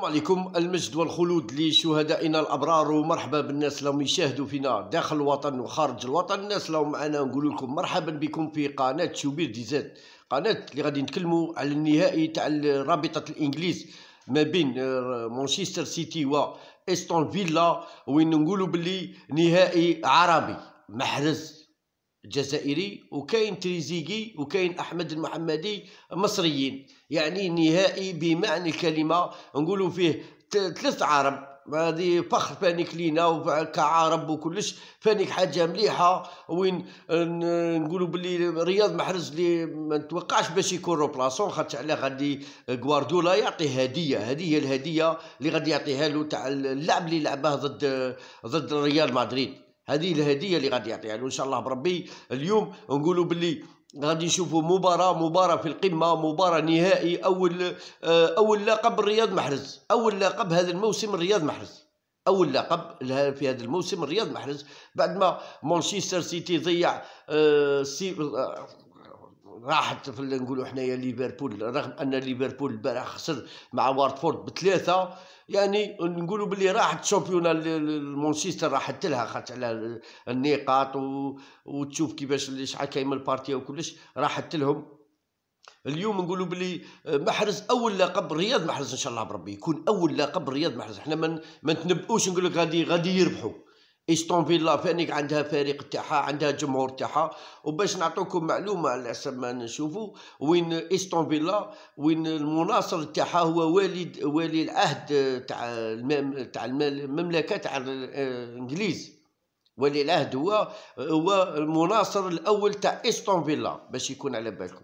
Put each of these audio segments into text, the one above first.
السلام عليكم المجد والخلود لشهدائنا الابرار ومرحبا بالناس اللي راهم يشاهدوا فينا داخل الوطن وخارج الوطن الناس اللي راهم معنا نقول لكم مرحبا بكم في قناه شوبير ديزات قناه اللي غادي نتكلموا على النهائي تاع رابطه الانجليز ما بين آه، مانشستر سيتي واستون فيلا وين نقولوا باللي نهائي عربي محرز جزائري وكاين تريزيقي وكاين احمد المحمدي مصريين يعني نهائي بمعنى الكلمه نقولوا فيه ثلاث عرب هذه فخر فانيك لينا كعرب وكلش فانيك حاجه مليحه وين نقولوا باللي رياض محرز اللي ما نتوقعش باش يكون روبلاسون خاطر على غادي غوارديولا يعطي هديه هذه هي الهديه اللي غادي يعطيها له تاع اللعب اللي لعبه ضد ضد ريال مدريد هذه الهديه اللي غادي يعطيها له يعني ان شاء الله بربي اليوم نقولوا باللي غادي نشوفوا مباراه مباراه في القمه مباراه نهائي اول آه، اول لقب الرياض محرز اول لقب هذا الموسم الرياض محرز اول لقب في هذا الموسم الرياض محرز بعد ما مانشستر سيتي ضيع آه، سي آه، راحت في نقولوا حنايا ليفربول رغم ان ليفربول البارح خسر مع وارتفورد بثلاثه يعني نقولوا باللي راحت الشامبيونا المانشستر راحت لها خاطر على النقاط و... وتشوف كيفاش شحال كاين من البارتيه وكلش راحت لهم اليوم نقولوا بلي محرز اول لقب رياض محرز ان شاء الله بربي يكون اول لقب رياض محرز احنا ما من... نتنبؤوش نقول لك غادي غادي يربحوا استون فيلا فانيك عندها فريق تاعها عندها جمهور تاعها وباش نعطوكم معلومه على حسب ما نشوفوا وين استون فيلا وين المناصر تاعها هو والد ولي العهد تاع تاع المملكه تاع الانجليز ولي العهد هو هو المناصر الاول تاع استون فيلا باش يكون على بالكم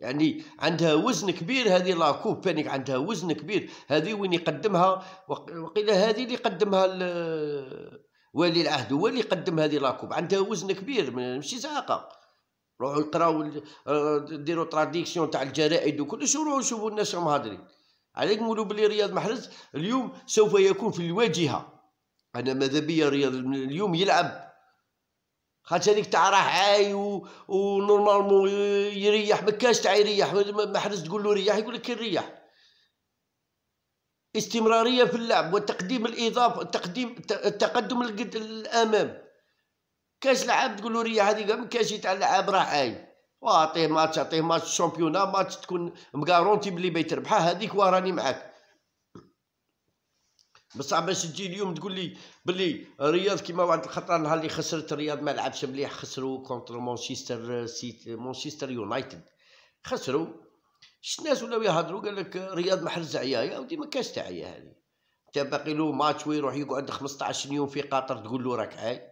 يعني عندها وزن كبير هذه لاكوب فانيك عندها وزن كبير هذه وين يقدمها وقيل هذه اللي قدمها ولي العهد هو اللي قدم هذه لاكوب عندها وزن كبير ماشي زعاقه روحوا نقراو آه، ديروا تراديكسيون تاع الجرائد وكلش وروحوا شوفوا الناس راهم هادرين عليك نقولوا بلي رياض محرز اليوم سوف يكون في الواجهه انا ماذا بيا رياض اليوم يلعب خاطر هذيك تاع راه عاي ونورمالمون يريح كانش تاع يريح محرز تقول له ريح يقول لك ريح استمرارية في اللعب وتقديم الاضافه تقديم التقدم الامام كاش لعاب تقول له ريح هذه ما كاش تاع لعاب راح عاي واعطيه ماتش اعطيه ماتش شامبيونا ماتش تكون مكارونتي بلي بيتربحها هذيك وراني معاك بصح باش تجي اليوم تقول لي بلي رياض كيما واحد الخطره نهار اللي خسرت رياض ما لعبش مليح خسروا كونتر مانشستر سيتي مانشستر يونايتد خسروا شت ناس ولاو يهضروا قال لك رياض محرز عيايه ودي ما كاش تاع عيا هذه انت باقي له ماتش ويروح يقعد 15 يوم في قطر تقول له راك عاي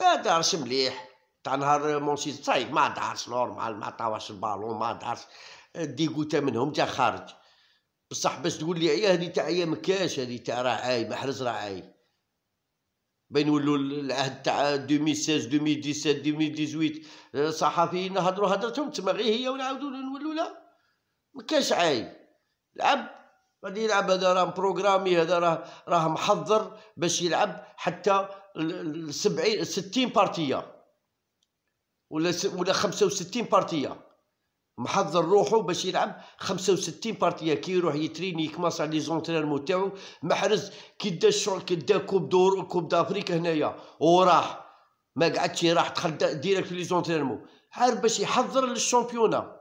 ما دارش مليح تاع نهار مونسي صايب ما دارش نورمال ما طاوش البالون ما دارش ديغوتا منهم جا خارج بصح باش تقول لي عيا هذه تاع عيا ما كاش هذه تاع راه عاي محرز راه عاي بين ولوا العهد تاع 2016 2017 2018 صحفيين هضروا هضرتهم تما غير هي ونعاودوا نولوا لا ما كاش عاي لعب غادي يلعب هذا راه بروغرامي هذا راه راه محضر باش يلعب حتى 70 60 بارتيه ولا ولا 65 بارتيه محضر روحه باش يلعب 65 بارتيه كي يروح يتريني يكماس على لي زونترينمون تاعو محرز كي دا الشغل كي دا كوب دور كوب دافريك هنايا وراح ما قعدش راح دخل ديريكت لي زونترينمون عارف باش يحضر للشامبيونا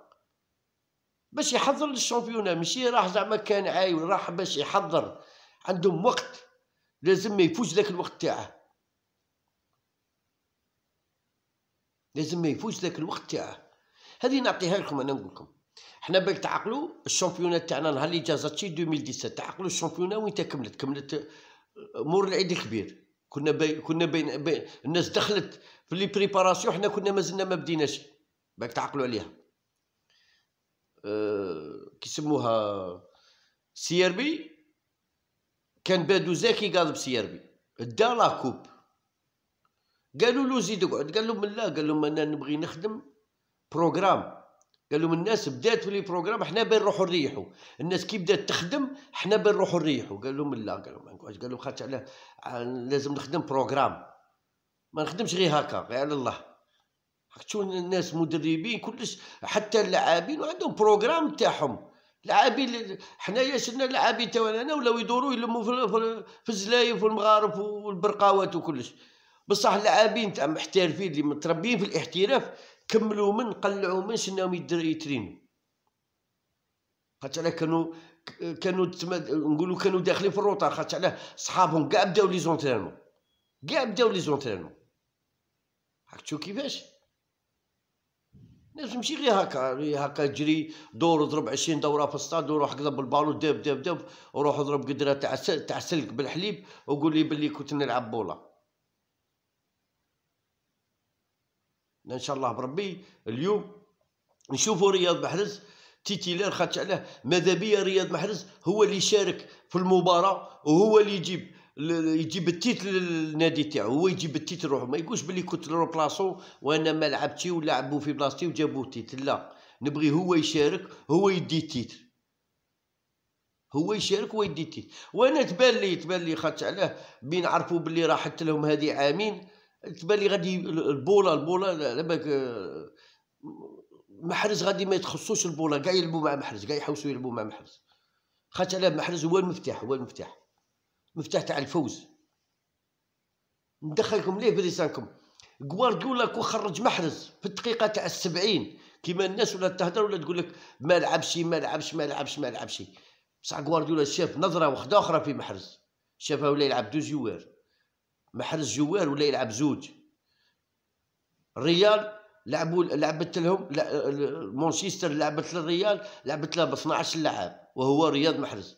باش يحضر للشامبيونا ماشي راح زعما كان عاي راح باش يحضر عندهم وقت لازم ما يفوتش ذاك الوقت تاعه لازم ما يفوتش ذاك الوقت تاعه هذه نعطيها لكم انا نقول لكم حنا بالك تعقلوا الشامبيونات تاعنا نهار اللي جا زاتشي 2017 تعقلوا الشامبيونا وين كملت كملت مور العيد الكبير كنا بي كنا بين, بي الناس دخلت في لي بريباراسيون حنا كنا مازلنا ما بديناش بالك تعقلوا عليها أه كيسموها سي ار بي كان بادو زاكي قال بسي ار بي دا لا كوب قالوا له زيد اقعد قال لهم لا قال لهم انا نبغي نخدم بروغرام قال لهم الناس بدات في لي بروغرام حنا بين نروحوا نريحوا الناس كي بدات تخدم حنا بين نروحوا نريحوا قال لهم لا قال لهم قال لهم خاطر على لازم نخدم بروغرام ما نخدمش غير هكا غير على الله تشوف الناس مدربين كلش حتى اللاعبين وعندهم بروغرام تاعهم لاعبين حنايا شفنا لاعبين تاعنا ولاو يدوروا يلموا في, في الزلايف والمغارف والبرقاوات وكلش بصح اللاعبين تاع محترفين اللي متربيين في الاحتراف كملوا من قلعوا منش انهم يترينوا خاطر كانوا كانوا نقولوا كانوا داخلين في الروطار خاطر علاه صحابهم كاع بداو لي زونترينمون كاع بداو لي زونترينمون هاك تشوف كيفاش لازم تمشي غير هكا غير هكا تجري دور اضرب عشرين دوره في الصاد وروح قلب البالو داب داب داب وروح اضرب قدره تاع تاع سلك بالحليب وقول لي بلي كنت نلعب بوله ان شاء الله بربي اليوم نشوفوا رياض محرز تيتيلان خاطش علاه ماذا بيا رياض محرز هو اللي يشارك في المباراه وهو اللي يجيب يجيب التيت للنادي تاعو هو يجيب التيت روحو ما يقولش بلي كنت بلاصو وانا ما لعبتش ولعبوا في بلاصتي وجابوا التيت لا نبغي هو يشارك هو يدي التيت هو يشارك ويدي التيت وانا تبان لي تبان لي خاطش علاه بين عرفوا بلي راحت لهم هذه عامين تبان لي غادي البوله البوله على بالك محرز غادي ما يتخصوش البوله كاع يلعبوا مع محرز كاع يحوسوا يلعبوا مع محرز خاطر على محرز هو المفتاح هو المفتاح المفتاح تاع الفوز ندخلكم ليه بلسانكم غوارديولا كون خرج محرز في الدقيقه تاع السبعين كيما الناس ولا تهدر ولا تقول لك ما لعبش ما لعبش ما لعبش ما لعبش بصح غوارديولا شاف نظره واحده اخرى في محرز شافه ولا يلعب دو جوار محرز جوار ولا يلعب زوج الريال لعبوا لعبت لهم مانشستر لعبت للريال لعبت له ب 12 لاعب وهو رياض محرز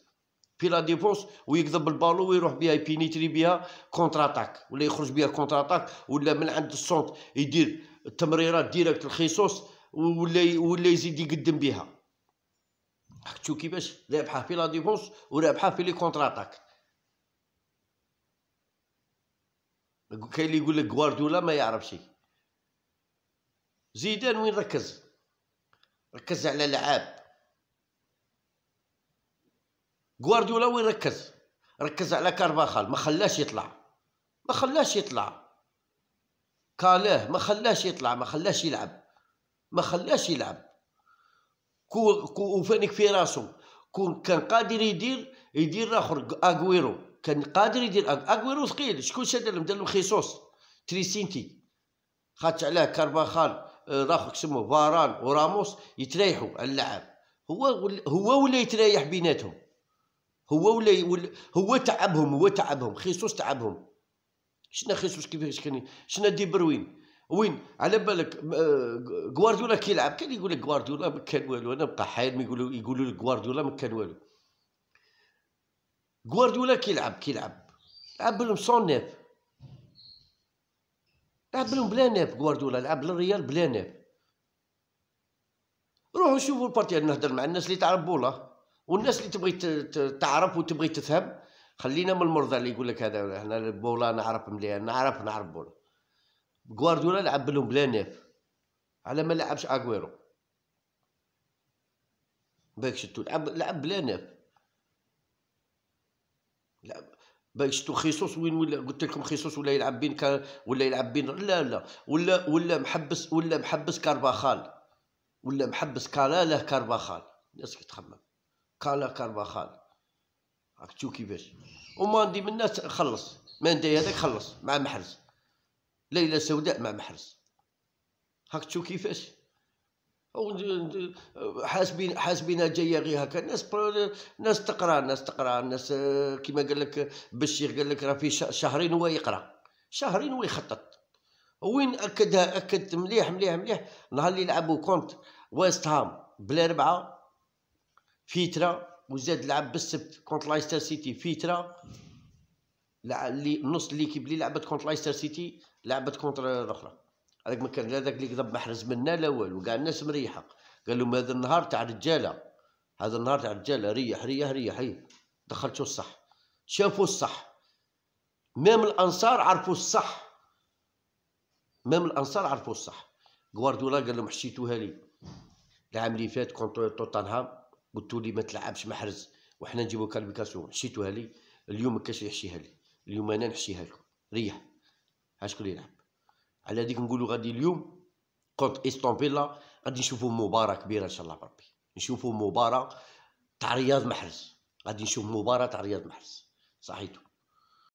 في لا ديفونس ويكذب البالو ويروح بها يبينيتري بها كونتر اتاك ولا يخرج بها كونتر اتاك ولا من عند السونت يدير التمريرات ديريكت لخيسوس ولا ولا يزيد يقدم بها شوف كيفاش رابحه في لا ديفونس ورابحه في لي كونتر اتاك كاين اللي يقول لك غوارديولا ما يعرفش زيدان وين ركز ركز على لعاب غوارديولا وين ركز ركز على كارباخال ما خلاش يطلع ما خلاش يطلع كالاه ما خلاش يطلع ما خلاش يلعب ما خلاش يلعب كو, كو وفانك في راسو كون كان قادر يدير يدير اخر اغويرو كان قادر يدير اكويرو ثقيل شكون شاد لهم دار لهم خيسوس تريسينتي خاطش عليه كارباخال آه، راخو كسموه فاران وراموس يتريحوا على اللعب هو هو ولا يتريح بيناتهم هو ولا هو تعبهم هو تعبهم خيسوس تعبهم شنا خيسوس كيفاش كان شنا دي بروين وين على بالك آه، غوارديولا كيلعب كان يقول لك غوارديولا ما كان والو انا بقى حايل يقولوا يقولوا لك غوارديولا ما كان والو غوارديولا كيلعب كيلعب لعب بلوم سون نيف لعب بلوم بلا نيف غوارديولا لعب للريال بلا نيف روحوا شوفوا البارتي يعني نهضر مع الناس اللي تعرف بولا والناس اللي تبغي تعرف وتبغي تفهم خلينا من المرضى اللي يقول لك هذا هنا بولا نعرف مليح نعرف نعرف بولا غوارديولا لعب بلوم بلا ناف على ما لعبش اغويرو باكش شتو لعب لعب بلا ناف لا بايشتو خيسوس وين ولا قلت لكم خيسوس ولا يلعب بين كا ولا يلعب بين لا لا ولا ولا محبس ولا محبس كارباخال ولا محبس كالاله كارباخال الناس كتخمم كالا كارباخال راك تشوف كيفاش وماندي من الناس خلص ما ماندي هذاك خلص مع محرز ليلى سوداء مع محرز هاك تشوف كيفاش حاسبين حاسبينها جايه غير هكا الناس ناس تقرا الناس تقرا الناس آه، كيما قال لك بالشيخ قال لك راه في شهرين هو يقرا شهرين هو يخطط وين اكدها اكدت مليح مليح مليح نهار اللي لعبوا كونت ويست هام بلا ربعه فيترا وزاد لعب بالسبت كونت لايستر سيتي فيترا اللي نص ليكيب اللي لعبت كونت لايستر سيتي لعبت كونتر الاخرى هذاك ما كان لا هذاك اللي كذب محرز منا لا والو كاع الناس مريحه قال لهم هذا النهار تاع رجاله هذا النهار تاع رجاله ريح ريح ريح هي دخلتو الصح شافوا الصح مام الانصار عرفوا الصح مام الانصار عرفوا الصح غوارديولا قال لهم حشيتوها لي العام اللي فات كونت توتنهام قلتوا لي ما تلعبش محرز وحنا نجيبو كالبيكاسيون حشيتوها لي اليوم ما كاش يحشيها لي اليوم انا نحشيها لكم ريح هاشكون نعم. يلعب على هذيك نقولوا غادي اليوم كونت استون فيلا غادي نشوفوا مباراه كبيره ان شاء الله بربي نشوفوا مباراه تاع رياض محرز غادي نشوف مباراه تاع رياض محرز صحيتو